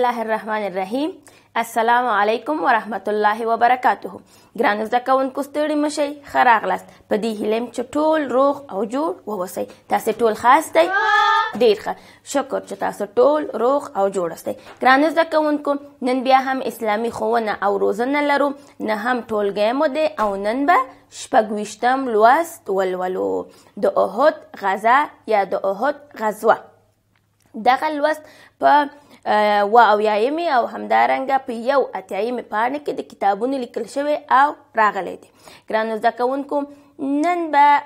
الله الرحمن الرحیم السلام علیکم ورحمت الله وبرکاته ګران زده کوونکو ستړي مشي خراغلست په دې هیلم چې ټول روغ او جوړ ووسی تاسو ټول خاص دی ډیر ښه شکر چې تاسو ټول روغ او جوړ استئ ګران زده کوونکو نن بیا هم اسلامي خوونه او روزنه لرو نه هم ټولګی مو دی او نن به شپږویشتم لوست ولولو د احد غزا یا د احد غزوه دغه لوست په و او یایمې او همدارنګه په یو اتیایم پاڼه کې د کتابونو لیکل شوی او راغلی دی ګرانو زده کوونکو نن به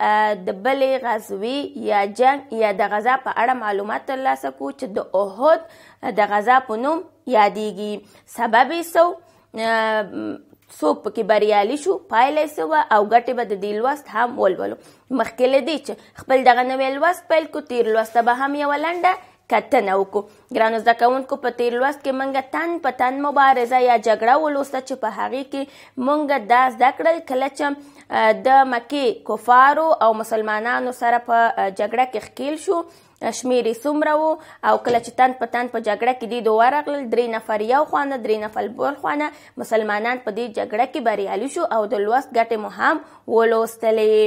د بلې غزوې یا جنگ یا د غزا په اړه معلومات ترلاسه کو چې د اوهد د غزا په نوم یادیږي سبب یې سو څوک پکې بریالي شو پایله سو او ګټه به د دې لوست هم ولولو مخکې لدی چې خپل دغه نوې لوست پیل کو تیر لوست به هم یو لنډه کتنه وکړو ګرانو زده کوونکو په تیر لوست کې موږ تن په تن مبارزه یا جګړه ولوسته چې په هغې کې موږ دا زده کړل کله چې د مکې کفارو او مسلمانانو سره په جګړه کې ښکیل شو شمیر یې څومره وو او کله چې تن په تن په جګړه کې دوی ورغلل درې نفر یو خوانه درې نفر بل خوانه مسلمانان په دې جګړه کې بریالي شو او د لوست ګټې مو هم ولوستلې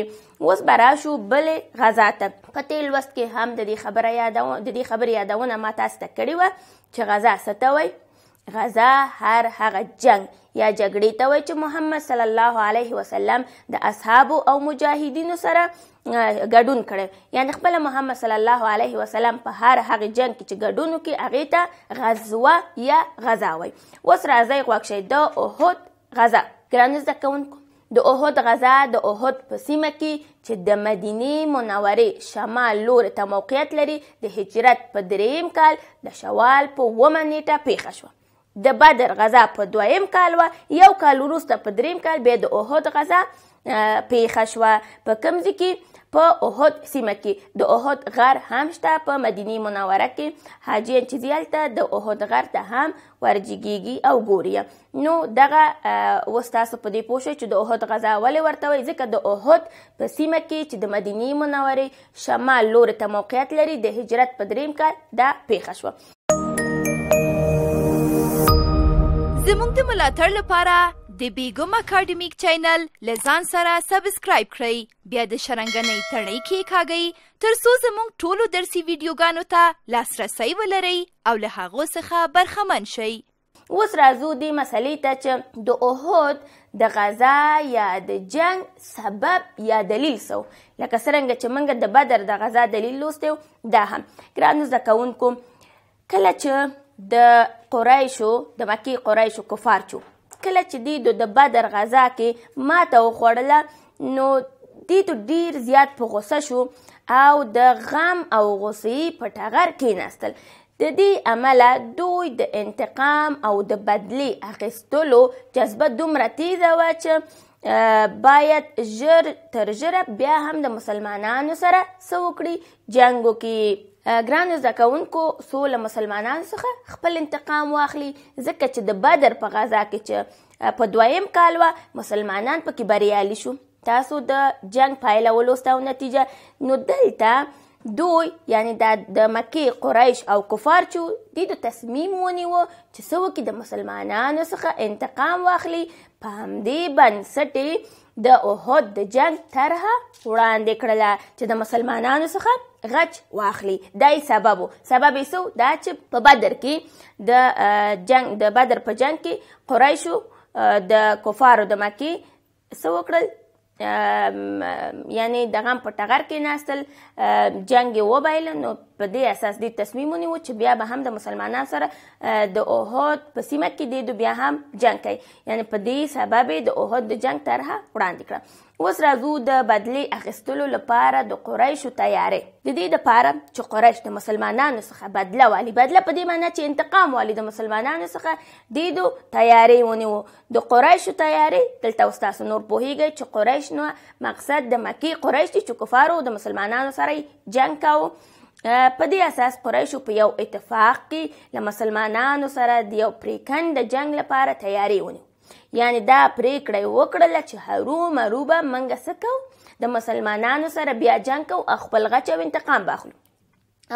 اوس برا شو بلې غزا ته په تیل وست کې هم د دې خبره یادونه د دې خبره یادونه ما تاسو ته کړې وه چې غزا څه غزا هر هغه جنگ یا جګړې ته وایي چې محمد صلی الله علیه وسلم د اصحابو او مجاهدینو سره ګډون کړي یعنی خپل محمد صلی الله علیه وسلم په هر هغه جنگ کې چې ګډون وکړي هغې ته غزوه یا غزا وایي اوس راځئ غوږ شئ د احد غزا ګرانو زده کوونکو د احد غزا د احد په سیمه کې چې د مدینه منورې شمال لور ته موقعیت لري د هجرت په دریم کال د شوال په ومه نیټه پیښه شوه د بدر غزا په دویم کال و یو کال وروسته په دریم کال بیا د احد غزا پیښه شوه په کوم ځای کې په اوهد سیمه کې د اوهد غر هم شته په مدینه منوره کې حاجیان چې دلته د اوهد غر ته هم ورجګیږي او ګوري نو دغه وستاسو په دې پوښه چې د اوهد غزا ولې ورته وي ځکه د اوهد په سیمه کې چې د مدینه منورې شمال لور ته موقعیت لري د هجرت په دریم کال دا پیښه شوه زموږ د ملاتړ لپاره د بیګم اکیډمیک چینل لزان سره سبسکرایب کړئ بیا د شرنګنۍ تڼۍ کې کاږئ تر څو زموږ ټولو درسي ویډیوګانو ته لاسرسی ولرئ او له هغو څخه برخمن شئ اوس راځو دې مسلې ته چې د اوهود د غزا یا د جنگ سبب یا دلیل سو لکه څرنګه چې موږ د بدر د غزا دلیل لوستو دا هم ګرانو زده کوونکو کله چې د قریشو د مکی قریشو کفار چو کله چې دی د بدر غزا کې ماته وخوړله نو دی تو ډیر زیات په غوسه شو او د غم او غوسې په ټغر کېناستل د دې عمله دوی د انتقام او د بدلی اخیستلو جذبه دومره تیزه وه چې باید ژر تر ژره بیا هم د مسلمانانو سره څه وکړي جنګ وکړي ګران زده کوونکو سو له مسلمانانو څخه خپل انتقام واخلي ځکه چې د بدر په غزا کې چې په دویم کال وا مسلمانان پکې بریالي شو تاسو د جنگ پایله ولوسته او نتیجه نو دلته دوی یعنی د مکه قریش او کفار چې د دې تصمیم ونیو چې څوک د مسلمانانو څخه انتقام واخلي په همدې بنسټ د اوهد د جنگ طرحه وړاندې کړله چې د مسلمانانو څخه غچ واخلي دای سبب سبب سو دا چې په بدر کې د جنگ د بدر په جنگ کې قریشو د کفارو د مکی سو وکړل یعنی د غم په ټغر کې ناستل جنگ وبایل نو په دې اساس دې تصمیم ونیو چې بیا به هم د مسلمانانو سره د اوهد په سیمه کې دې بیا هم جنگ کوي یعنی په دې سبب د اوهد د جنگ طرحه وړاندې کړه اوس راځو د بدلی اخیستلو لپاره د قریشو تیاری د دې لپاره چې قریش د مسلمانانو څخه بدله والی بدله په دې معنی چې انتقام والی د مسلمانانو څخه دیدو تیاری ونیو د قریشو تیاری دلته استاد نور پوهیږي چې قریش نو مقصد د مکی قریش چې کفارو د مسلمانانو سره جنگ کاوه په دې اساس قریشو په یو اتفاق کې له مسلمانانو سره د یو پریکند جنگ لپاره تیاری ونیو یعنی دا پریکړه وکړله چې هرو مرو به منګه څه کوو د مسلمانانو سره بیا جنګ کوو او خپل غچ او انتقام باخلو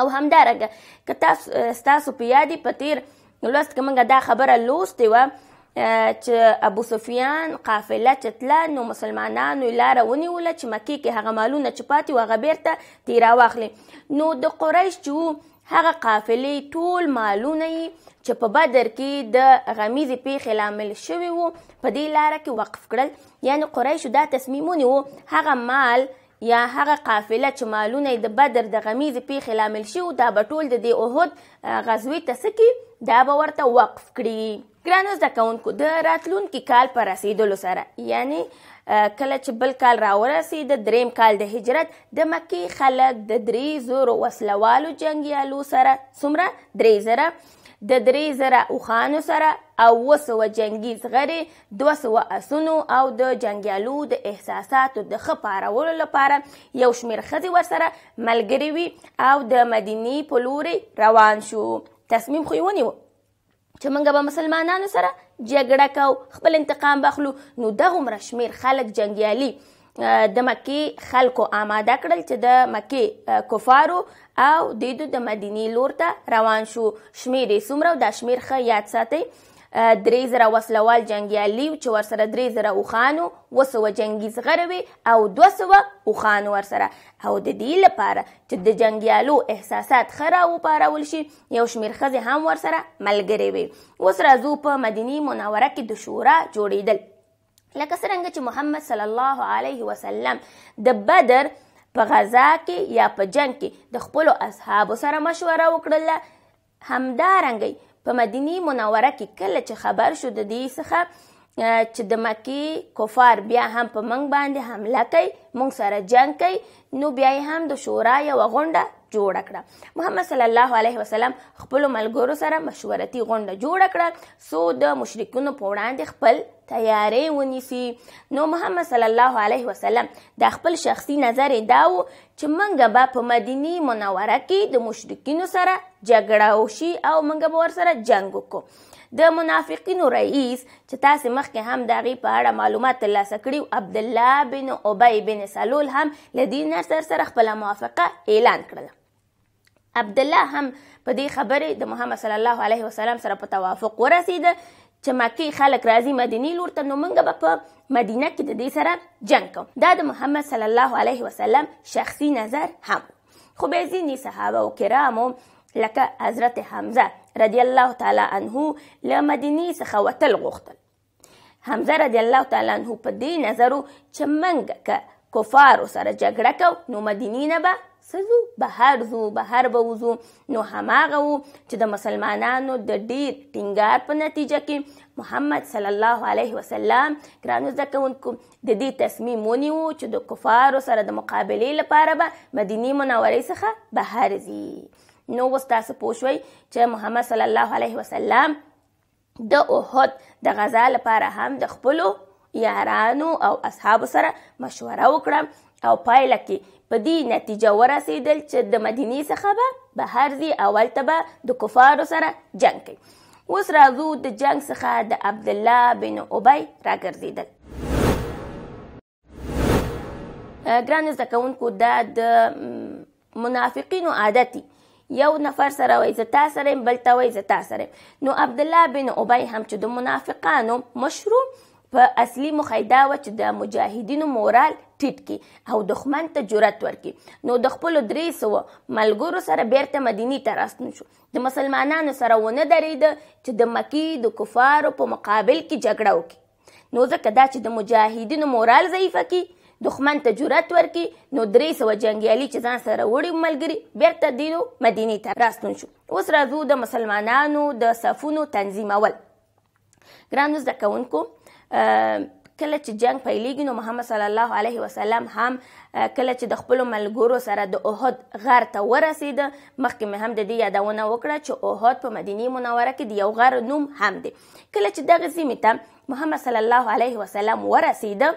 او همدارنګه که تاسو ستاسو په یادې په تیر لوست کې موږ دا خبره لوستې وه چې ابو سفیان قافله چې تله نو مسلمانانو یې لاره ونیوله چې مکې کې هغه مالونه چې پاتې وه هغه بیرته تې راواخلې نو د قریش چې هغه قافلې ټول مالونه یې چې په بدر کې د غمیزې پیښې لامل شوی وو په دې لاره کې وقف کړل یعنی قریشو دا تصمیم ونیو هغه مال یا هغه قافله چې مالونه د بدر د غمیزې پیښې لامل شو دا به ټول د دې احد غزوې ته څه کې دا به ورته وقف کړي ګرانو زده کوونکو د راتلونکي کال په رسیدلو سره یعنی کله چې بل کال راورسید د دریم کال د هجرت د مکی خلک د درې زورو وسلوالو جنگیالو سره څومره درې زره د درې زره اوخانو سره او وسوه جنگي زغري دوه سوه اسونو او د جنګیالو د احساساتو د ښه پارولو لپاره یو شمېر ښځې ورسره ملګرې وي او د مدینې په لوري روان شو تصمیم خو یې ونیو چې موږ به مسلمانانو سره جګړه کوو خپل انتقام بخلو نو دغومره شمېر خلک جنګیالي د مکی خلکو آماده کړل چې د مکی کفارو او دیدو د مدینی لور ته روان شو شمیر یې څومره دا شمیر ښه یاد ساتئ درې زره وسلوال جنګیالي چې ورسره درې زره اوخانو اوه سوه جنګي زغروي او دوه سوه اوخانو ورسره او د دې لپاره چې د جنګیالو احساسات ښه راوپارول شي یو شمېر ښځې هم ورسره ملګرې وي اوس راځو په مدینې منوره کې د شورا جوړېدل لکه څنګه چې محمد صلی الله علیه وسلم د بدر په غزا کې یا په جنگ کې د خپل اصحابو سره مشوره وکړله همدارنګي په مدینی منوره کې کله چې خبر شو د دې څخه چې د مکی کفار بیا هم په منګ باندې حمله کوي مونږ سره جنگ کوي نو بیا هم د شورا یو غونډه جوړ کړه محمد صلی الله علیه وسلم خپل ملګرو سره مشورتي غونډه جوړ کړه سو د مشرکونو په وړاندې خپل تیاری ونیسي نو محمد صلی الله علیه وسلم د خپل شخصي نظر داو چې منګه به په مدینی منوره کې د مشرکینو سره جګړه وشي او منګه به ور سره جنگ وکړو د منافقینو رئیس چې تاسو مخکې هم د غي په اړه معلومات ترلاسه کړیو عبد الله بن ابی بن سلول هم لدینه سره سره خپل موافقه اعلان کړله عبد الله هم په دې خبره د محمد صلی الله علیه وسلم سره په توافق ورسید چې مکی خلک راځي مدینی لور ته نو موږ به په مدینه کې د دې سره جنگ کوو دا د محمد صلی الله علیه وسلم شخصي نظر هم خو به ځینې صحابه او کرامو لکه حضرت حمزه رضی الله تعالی عنه له مدینې څخه وتل غوښتل حمزه رضی الله تعالی عنه په دې نظر چې موږ که کفارو سره جګړه کوو نو مدینې نه به سزو بهر زو بهر به وزو نو هماغه وو چې د مسلمانانو د ډیر ټینګار په نتیجه کې محمد صلی الله علیه وسلم ګرانو ځکهونکو د دې تصمیم ونیو چې د کفارو سره د مقابلې لپاره به مدینه منورې څخه بهر ځي نو وس تاسو پوښوي چې محمد صلی الله علیه وسلم د اوحد د غزا لپاره هم د خپلو یارانو او اصحاب سره مشوره وکړه او پایله کې په دې نتیجه ورسېدل چې د مدینې څخه به بهر ځي اول ته به د کفارو سره جنگ کوي اوس راځو د جنگ څخه د عبدالله بن ابی راګرځېدل ګران زده کوونکو دا د منافقینو عادت دی یو نفر سره وای زه تا سره بل ته وای زه تا سره نو عبدالله بن ابی هم چې د منافقانو مشرو په اصلي مخیدا و چې د مجاهدینو مورال ټیټ کی او دښمن ته جرأت ورکی نو د خپل درې سو ملګرو سره بیرته مدینی ته راستون شو د مسلمانانو سره ونه درید چې د مکی د کفارو په مقابل کې جګړه وکړي نو ځکه دا چې د مجاهدینو مورال ضعیفه کی دښمن ته جرأت ورکی نو درې سو جنگیالي چې ځان سره وړي ملګری بیرته دینو مدینی ته راستون شو اوس راځو د مسلمانانو د صفونو تنظیمول ګرانو زده کوونکو کله چې جنگ پیلېږي نو محمد صلی الله علیه وسلم هم کله چې د خپل ملګرو سره د اوهد غار ته ورسید مخکې مې هم د دې یادونه وکړه چې اوهد په مدینه منوره کې د یو غار نوم هم دی کله چې دغه سیمه ته محمد صلی الله علیه وسلم ورسید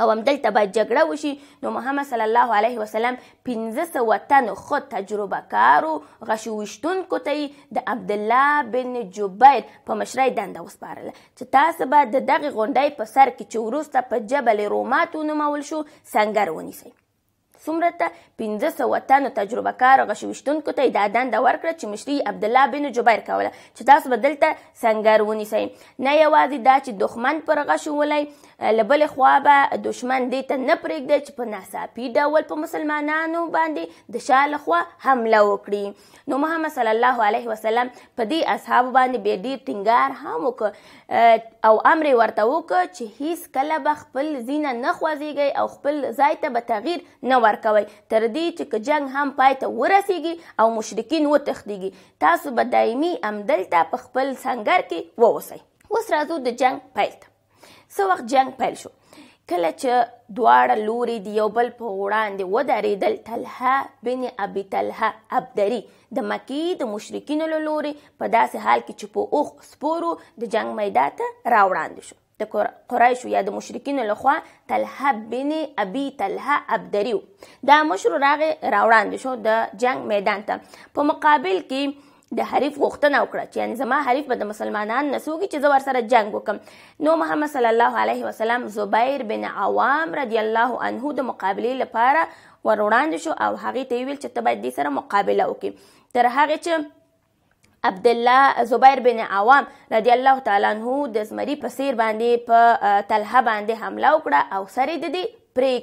او همدلته به جګړه وشي نو محمد صلی الله علیه وسلم پنځه سوه تنو ښه تجربه کارو غشو ویشتونکو ته یې د عبدالله بن جبیر په مشرۍ دنده وسپارله چې تاسو به د دغې غونډۍ په سر کې چې وروسته په جبل رومات ونومول شو سنګر ونیسئ څومره ته 1500 وطن تجربه کار غشوشتونکو ته د دنده ورکړه چې مشري عبد الله بن جبیر کوله چې تاسو بدلته سنگر ونیسئ نه یوازې دا چې دښمن پر غشولای لبل خوا به دښمن دې ته نه پرېږدي چې په ناڅاپي ډول په مسلمانانو باندې د شا لخوا حمله وکړي نو محمد صلی الله علیه وسلم په دې اصحاب باندې به ډیر ټینګار هم وکړ او امر ورته وکړ چې هیڅ کله به خپل زینه نه خوځيږي او خپل ځای ته به تغییر نه ورکړي ورکوي تر دې چې که جنگ هم پای ته ورسیږي او مشرکین وتښتیږي تاسو به دایمي امدلته په خپل سنګر کې ووسئ اوس راځو د جنگ پیل ته څه وخت جنگ پیل شو کله چې دواړه لوري دی یو بل په وړاندې ودرېدل تلها بن ابي تلها ابدري د مکی د مشرکین له لوري په داسې حال کې چې په اوخ سپورو د جنگ میدان ته راوړاندې شو د قریش یا د مشرکین لخوا طلحه بن ابي طلحه ابدریو دا مشر راغی راوړاندې شو د جنگ میدان ته په مقابل کې د حریف غوښتنه وکړه چې یعنی زما حریف به د مسلمانان نسوږي چې زه ورسره جنگ وکم نو محمد صلی الله علیه وسلم زبیر بن عوام رضی الله عنه د مقابلې لپاره ور وړاندې شو او هغې ته یې وویل چې ته باید دې سره مقابله وکړې تر هغې چې عبد الله زبیر بن عوام رضی الله تعالی عنہ د زمری په سیر باندې په تلها باندې حمله وکړه او سره د دې پرې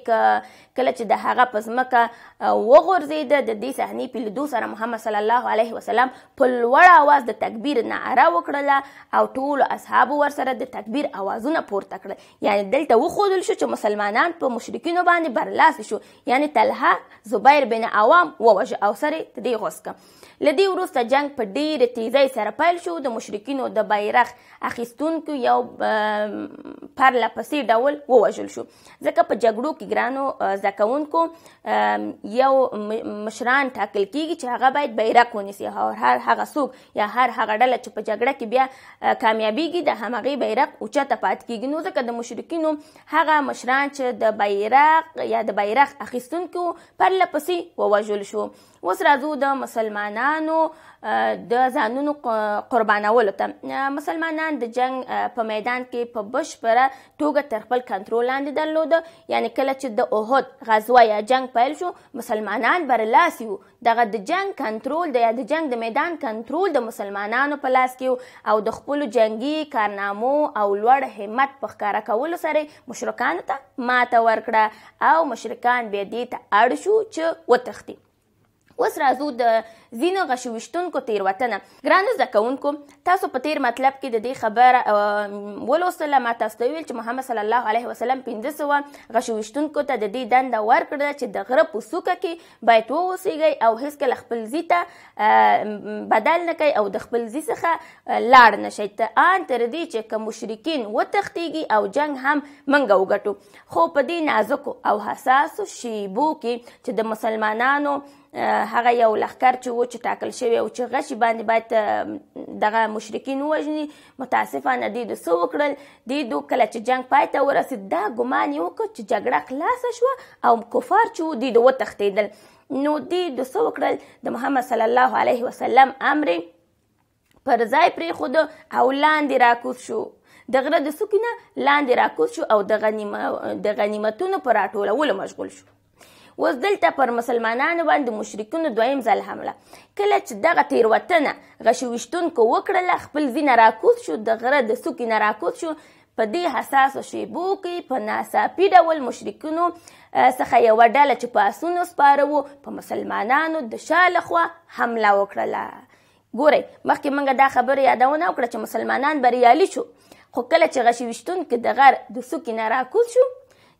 کله چې د هغه په ځمکه وغورځېده د دې صحنې په لیدو سره محمد صلی الله علیه وسلم په لوړ آواز د تکبیر نعره وکړله او ټولو اصحابو ورسره د تکبیر آوازونه پورته کړل یعنی دلته وښودل شو چې مسلمانان په مشرکینو باندې برلاسي شو یعنی طلحه زبیر بن عوام ووژه او سر یې ترې غوڅ کړه له دې وروسته جنګ په ډېرې تیزۍ سره پیل شو د مشرکینو د بیرغ اخیستونکو یو پرله پسې ډول ووژل شو ځکه په جګړو جګړو کې ګرانو زکونکو یو مشران ټاکل کیږي چې هغه باید بیرق ونیسي او هر هغه څوک یا هر هغه ډله چې په جګړه کې بیا کامیابیږي د همغه بیرق اوچته پات کیږي نو ځکه د مشرکینو هغه مشران چې د بیرق یا د بیرق اخیستونکو پرله پسې ووژل شو اوس راځو د مسلمانانو د ځانونو قربانولو ته مسلمانان د جنگ په میدان کې په بشپړه توګه تر خپل کنټرول لاندې درلود یعنی یعنی کله چې د اوهد غزوه یا جنگ پیل شو مسلمانان برلاسي وو دغه د جنگ کنټرول د یا د جنگ د میدان کنټرول د مسلمانانو په لاس کې او د خپلو جنگي کارنامو او لوړ همت په ښکاره کولو سره مشرکانو ته ماته ورکړه او مشرکان بیا دې ته اړ شو چې وتښتي اوس راځو د زینو غشوشتونکو تیروتنه ګران زده کوونکو تاسو په تیر مطلب کې د دې خبره ولوسله ما تاسو ته ویل چې محمد صلی الله علیه وسلم 1500 غشوشتونکو ته د دې دنده ورکړه چې د غره په سوکه کې باید ووسیږي او هیڅکله خپل زیته بدل نه کوي او د خپل زی څخه لاړ نه شي ته ان تر دې چې کوم مشرکین وتښتیږي او جنگ هم منګه وګټو خو په دې نازکو او حساسو شیبو کې چې د مسلمانانو هغه یو لخر چې و چې ټاکل شوی او چې غشي باندې باید دغه مشرکین وژني متاسفانه دوی د څه وکړل دوی دو کله چې جنگ پای ته ورسېد دا ګمان یې وکړ چې جګړه خلاصه شوه او کفار چې و دوی د وتښتېدل نو دوی د څه وکړل د محمد صلی الله علیه وسلم امر پر ځای پرېښود او لاندې راکوز شو د غره د سکینه لاندې راکوز شو او د غنیمتونو په راټولولو مشغول شو اوس دلته پر مسلمانانو باندې مشرکونو دویم ځل حمله کله چې دغه تیروتنه غشویشتونکو وکړله خپل زینه راکوز شو د غره د څوکې نه راکوز شو په دې حساسو شیبو کې په ناڅاپي ډول مشرکونو څخه یوه ډله چې په اسونو سپاره وو په مسلمانانو د شا لخوا حمله وکړله ګورئ مخکې موږ دا خبره یادونه وکړه چې مسلمانان بریالي شو خو کله چې غشي ویشتونکي د غر د څوکې نه راکوز شو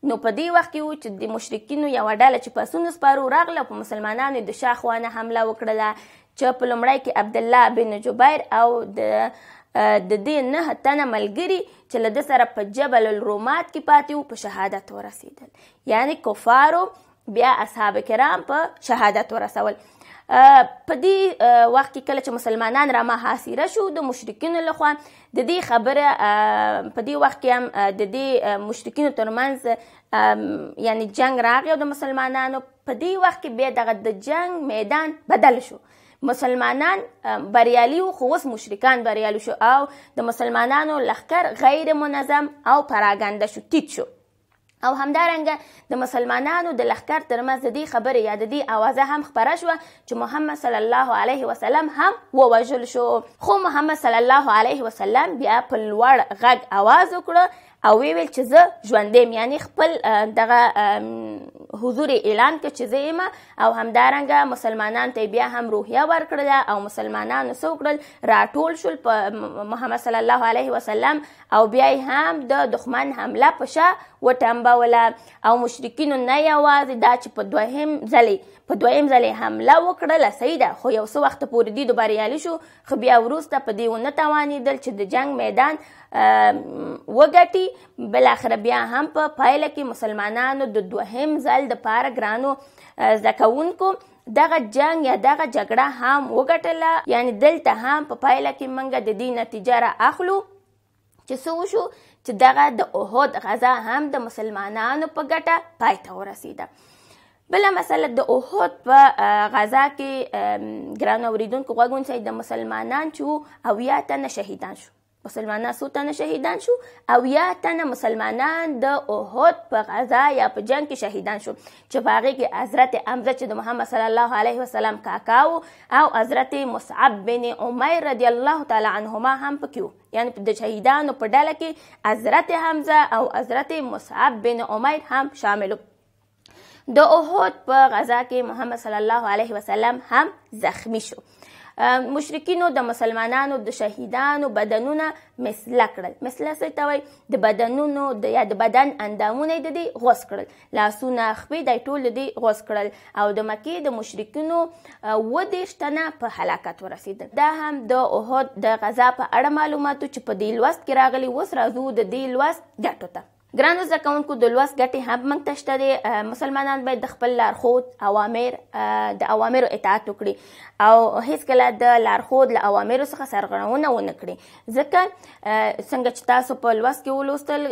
نو په دې وخت کې وو چې د مشرکینو یو ډله چې په سونو سپارو راغله په مسلمانانو د شا خوانه حمله وکړله چې په لومړی کې عبد الله بن جبیر او د د دې نه تنه ملګری چې له سره په جبل الرومات کې پاتې وو په شهادت ورسېدل یعنی کفارو بیا اصحاب کرام په شهادت ورسول په دې وخت کې کله چې مسلمانان را محاصره شو د مشرکین لخوا د دې خبره په دې وخت کې هم د دې مشرکین ترمنځ یعنی جنگ راغی او د مسلمانانو په دې وخت کې بیا دغه د جنگ میدان بدل شو مسلمانان بریالي وو خو اوس مشرکان بریالي شو او د مسلمانانو لخکر غیر منظم او پراګنده شو ټیټ شو او همدارنګه د مسلمانانو د لخر ترمنځ د دې خبرې یا د دې اوازه هم خبره شوه چې محمد صلی الله علیه وسلم هم ووژل شو خو محمد صلی الله علیه وسلم بیا په لوړ غږ اواز وکړه او وی ویل چې زه ژوندې یم یعنی خپل دغه حضور اعلان ک چې زه یم او همدارنګه مسلمانان ته بیا هم روحیه ورکړل او مسلمانان سو کړل راټول شول په محمد صلی الله علیه وسلم او بیا هم د دښمن حمله پشه وټمبوله او مشرکین نه یوازې دا چې په دوهم ځلې په دویم ځل حمله وکړه لسی ده خو یو څه وخت پورې دی دوه بریالي شو خو بیا وروسته په دې ونه توانېدل چې د جنگ میدان وګټي بلاخره بیا هم په پایله کې مسلمانانو د دوهم ځل د پاره ګرانو زده کوونکو دغه جنگ یا دغه جګړه هم وګټله یعنی دلته هم په پایله کې منګه د دې نتیجه را اخلو چې څه وشو چې دغه د اوهد غزا هم د مسلمانانو په ګټه پای ته ورسیده بل مسله د اوهد په غزا کې ګران اوریدونکو غوږونځي د مسلمانان چو او یا تنه شهیدان شو مسلمانان څو تنه شهیدان شو او یا تنه مسلمانان د اوهد په غزا یا په جنگ کې شهیدان شو چې باغې کې حضرت حمزه چې د محمد صلی الله علیه وسلم کاکاو او حضرت مصعب بن عمر رضی الله تعالی عنهما هم پکې یعنی د شهیدانو په ډله کې حضرت حمزه او حضرت مصعب بن عمر هم شامل وو د اوهود په غزا کې محمد صلی الله علیه وسلم هم زخمی شو مشرکینو د مسلمانانو د شهیدانو بدنونه مثله کړل مثله څه ته وایي د بدنونو د یا د بدن اندامونه د دې غوس کړل لاسونه خپې د ټول دې غوس کړل او د مکې د مشرکینو و دېرش تنه په هلاکت ورسېدل دا هم د احد د غزا په اړه معلوماتو چې په دې لوست کې راغلي اوس راځو د دې لوست ګټو ته ګرانو زده کوونکو د لوست ګټې هم موږ ته شته دي مسلمانان باید د خپل لارښود اوامر د اوامرو اطاعت وکړي او هیڅکله د لارښود له اوامرو څخه سرغړونه ونه کړي ځکه څنګه چې تاسو په لوست کې ولوستل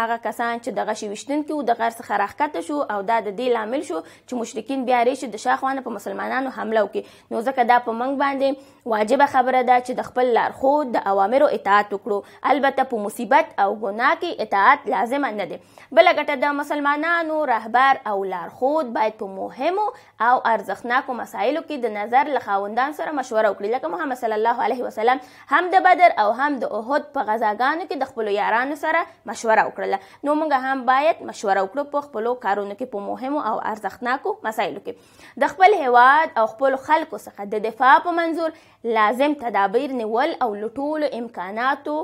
هغه کسان چې دغه شی وشتونکي وو د غر څخه راښکته شو او دا د دې لامل شو چې مشرکین بیا ریشي د شاخوانه په مسلمانانو حمله وکړي نو ځکه دا په موږ باندې واجبه خبره ده چې د خپل لارښود د اوامرو اطاعت وکړو البته په مصیبت او ګناه کې اطاعت لازم لازمه نه دي بل ګټه د مسلمانانو رهبر او لارښود باید په مهمو او ارزښتناکو مسایلو کې د نظر له خاوندان سره مشوره وکړي لکه محمد صلی الله علیه وسلم هم د بدر او هم د احد په غزاګانو کې د خپل یارانو سره مشوره وکړه نو موږ هم باید مشوره وکړو په خپل کارونو کې په مهمو او ارزښتناکو مسایلو کې د خپل هواد او خپل خلکو څخه د دفاع په منظور لازم تدابیر نیول او لټولو امکاناتو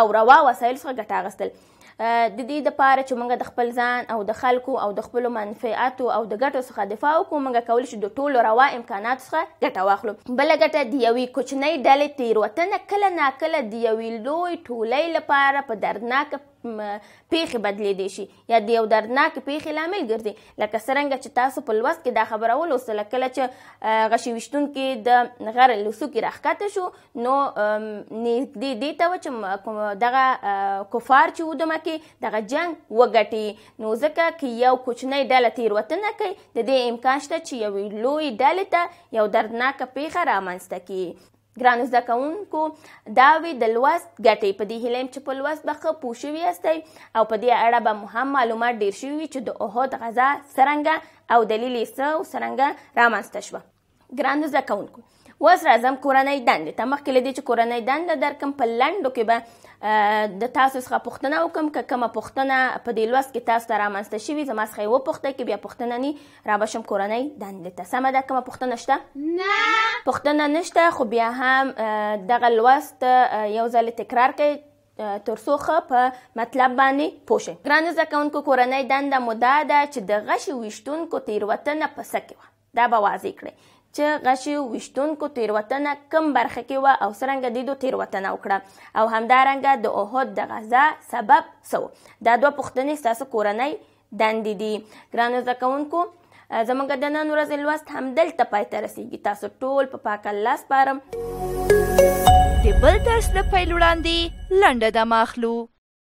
او روا وسایل څخه ګټه اخیستل د دې لپاره چې موږ د خپل ځان او د خلکو او د خپل منفعاتو او د ګټو څخه دفاع وکړو موږ کولای شو د ټولو روا امکاناتو څخه ګټه واخلو بل ګټه د یوې کوچنۍ ډلې تیروتنه کله ناکله د یوې لوی ټولۍ لپاره په دردناک پیښې بدلېدی شي یا د یو دردناک پیښې لامل ګرځي لکه څرنګه چې تاسو په لوست کې دا خبره ولوستله کله چې غشي ویشتونکي د غر لوڅکي راښکته شو نو نږدې دې ته و چې دغه کفار چې و د مکې دغه جنګ وګټي نو ځکه که یو کوچنی ډله تېروتنه کوي د دې امکان شته چې یوې لویې ډلې ته یو دردناکه پیښه رامنځته کړي ګران زده کوونکو دا وی د لوست ګټې په دې هلم چې په لوست به خو پوښوي استي او په دې اړه به مهم معلومات ډیر شوي چې د اوهد غزا سرنګه او دلیل یې سره سرنګه رامنځته شوه ګران زده کوونکو اوس راځم کورنۍ دندې ته مخکې له دې چې کورنۍ دنده درکم په لنډو کې به د تاسو څخه پوښتنه وکم که کومه پوښتنه په دې لوست کې تاسو ته رامنځته شوي زما څخه یې وپوښتئ کې بیا پوښتنه نه رابشم کورنۍ دندې ته سمه ده کومه پوښتنه شته نه پوښتنه نشته خو بیا هم دغه لوست یو ځل تکرار کړئ ترڅو ښه په مطلب باندې پوه شئ ګرانو زده کوونکو کورنۍ دنده مو دا ده چې د غشي ویشتونکو تیروتنه په څه کې وه دا به واضح کړئ چې غشي وشتونکو تیروتنه کم برخه کې و او سرنګ د دې تیروتنه وکړه او همدارنګه د اوهد د غزا سبب سو دا دوه پښتنې ستاسو کورنۍ دندې دي ګرانو زده کوونکو زمونږ د نن ورځې لوست همدلته پای ته رسیږي تاسو ټول په پاک الله سپارم د بل درس د پیل وړاندې لنډه دمه اخلو